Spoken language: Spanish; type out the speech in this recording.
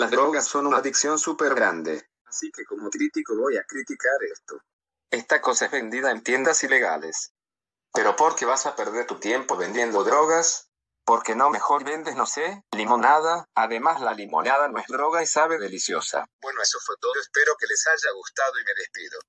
Las drogas son una ah. adicción súper grande. Así que como crítico voy a criticar esto. Esta cosa es vendida en tiendas ilegales. ¿Pero por qué vas a perder tu tiempo vendiendo drogas? Porque no mejor vendes, no sé, limonada. Además, la limonada no es droga y sabe deliciosa. Bueno, eso fue todo. Espero que les haya gustado y me despido.